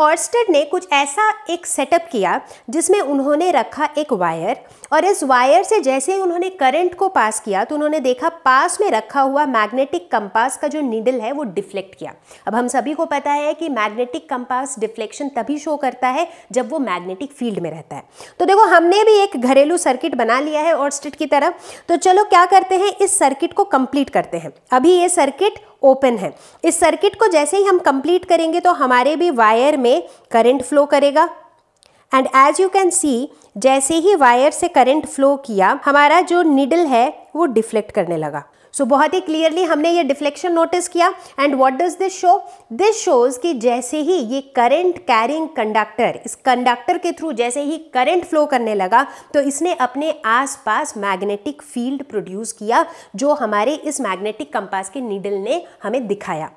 Orsted ने कुछ ऐसा एक सेटअप किया जिसमें उन्होंने रखा एक वायर और इस वायर से जैसे ही उन्होंने करंट को पास किया तो उन्होंने देखा पास में रखा हुआ मैग्नेटिक कंपास का जो नीडल है वो डिफ्लेक्ट किया अब हम सभी को पता है कि मैग्नेटिक कंपास डिफ्लेक्शन तभी शो करता है जब वो मैग्नेटिक फील्ड में रहता है तो देखो हमने भी एक घरेलू सर्किट बना लिया है ऑर्स्टेड की तरफ तो चलो क्या करते हैं इस सर्किट को कंप्लीट करते हैं अभी ये सर्किट ओपन है इस सर्किट को जैसे ही हम कंप्लीट करेंगे तो हमारे भी वायर में में करंट फ्लो करेगा and as you can see जैसे ही वायर से करंट फ्लो किया हमारा जो निडल है वो डिफ्लेक्ट करने लगा सो so, बहुत ही क्लियरली हमने ये डिफ्लेक्शन नोटिस किया and what does this show this shows कि जैसे ही ये करंट कैरिंग कंडक्टर इस कंडक्टर के थ्रू जैसे ही करंट फ्लो करने लगा तो इसने अपने आसपास मैग्नेटिक फील्ड प्रोड्यूस किया जो हमारे इस मैग्नेटिक कंपास के नीडल ने हमें दिखाया